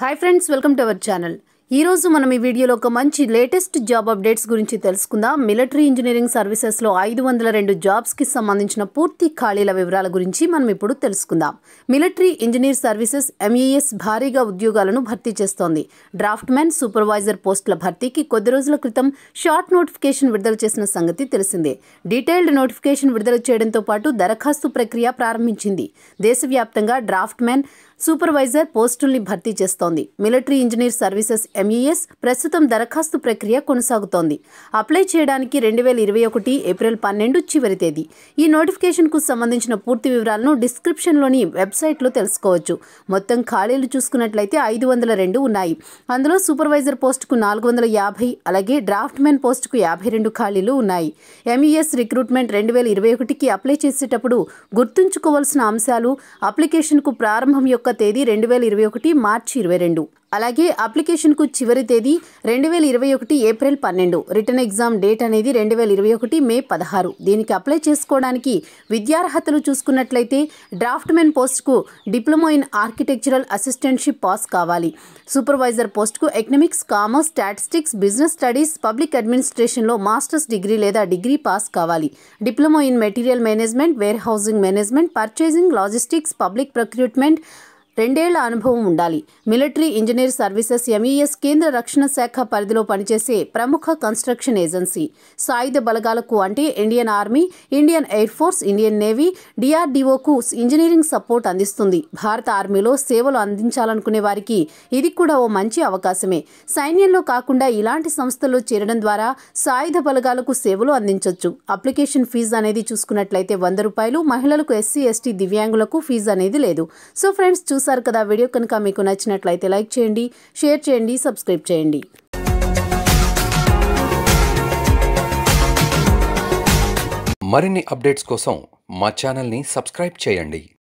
hi friends welcome to our channel ఈరోజు మనం ఈ వీడియోలో ఒక మంచి లేటెస్ట్ జాబ్ అప్డేట్స్ గురించి తెలుసుకుందాం మిలిటరీ ఇంజనీరింగ్ సర్వీసెస్లో ఐదు వందల రెండు జాబ్స్కి సంబంధించిన పూర్తి ఖాళీల వివరాల గురించి మనం ఇప్పుడు తెలుసుకుందాం మిలిటరీ ఇంజనీర్ సర్వీసెస్ ఎంఈఎస్ భారీగా ఉద్యోగాలను భర్తీ చేస్తోంది డ్రాఫ్ట్ మ్యాన్ సూపర్వైజర్ పోస్టుల భర్తీకి కొద్ది రోజుల క్రితం షార్ట్ నోటిఫికేషన్ విడుదల చేసిన సంగతి తెలిసిందే డీటెయిల్డ్ నోటిఫికేషన్ విడుదల చేయడంతో పాటు దరఖాస్తు ప్రక్రియ ప్రారంభించింది దేశవ్యాప్తంగా డ్రాఫ్ట్ మ్యాన్ సూపర్వైజర్ పోస్టుల్ని భర్తీ చేస్తోంది military engineer services MES e ప్రస్తుతం దరఖాస్తు ప్రక్రియ కొనసాగుతోంది అప్లై చేయడానికి రెండు వేల ఇరవై ఒకటి ఏప్రిల్ పన్నెండు చివరి తేదీ ఈ నోటిఫికేషన్కు సంబంధించిన పూర్తి వివరాలను డిస్క్రిప్షన్లోని వెబ్సైట్లో తెలుసుకోవచ్చు మొత్తం ఖాళీలు చూసుకున్నట్లయితే ఐదు వందల రెండు ఉన్నాయి అందులో సూపర్వైజర్ పోస్టుకు నాలుగు వందల యాభై అలాగే డ్రాఫ్ట్మెన్ పోస్టుకు యాభై రెండు ఖాళీలు ఉన్నాయి ఎంఈఎస్ e రిక్రూట్మెంట్ రెండు వేల ఇరవై ఒకటికి అప్లై చేసేటప్పుడు గుర్తుంచుకోవాల్సిన అంశాలు అప్లికేషన్కు ప్రారంభం యొక్క తేదీ రెండు వేల ఇరవై ఒకటి మార్చి ఇరవై రెండు అలాగే అప్లికేషన్కు చివరి తేదీ రెండు వేల ఇరవై ఒకటి ఏప్రిల్ పన్నెండు రిటర్న్ ఎగ్జామ్ డేట్ అనేది రెండు వేల ఇరవై ఒకటి మే పదహారు దీనికి అప్లై చేసుకోవడానికి విద్యార్హతలు చూసుకున్నట్లయితే డ్రాఫ్ట్మెన్ పోస్ట్కు diploma in architectural assistantship pass కావాలి సూపర్వైజర్ పోస్ట్కు economics commerce statistics business studies public అడ్మినిస్ట్రేషన్లో మాస్టర్స్ డిగ్రీ లేదా డిగ్రీ పాస్ కావాలి diploma in material management warehousing management purchasing logistics public procurement రెండేళ్ల అనుభవం ఉండాలి military engineer services MES e కేంద్ర రక్షణ శాఖ పరిధిలో పనిచేసే ప్రముఖ కన్స్ట్రక్షన్ ఏజెన్సీ సాయుధ బలగాలకు అంటే Indian Army Indian Air Force Indian Navy డిఆర్డీఓకు ఇంజనీరింగ్ సపోర్ట్ అందిస్తుంది భారత ఆర్మీలో సేవలు అందించాలనుకునే వారికి ఇది కూడా ఓ మంచి అవకాశమే సైన్యంలో కాకుండా ఇలాంటి సంస్థల్లో చేరడం ద్వారా సాయుధ బలగాలకు సేవలు అందించవచ్చు అప్లికేషన్ ఫీజు అనేది చూసుకున్నట్లయితే వంద రూపాయలు మహిళలకు ఎస్సీ ఎస్టీ దివ్యాంగులకు ఫీజు అనేది లేదు సో ఫ్రెండ్స్ చూసారు కదా వీడియో కనుక మీకు నచ్చినట్లయితే లైక్ చేయండి షేర్ చేయండి సబ్స్క్రైబ్ చేయండి మరిన్ని అప్డేట్స్ కోసం మా ఛానల్ని సబ్స్క్రైబ్ చేయండి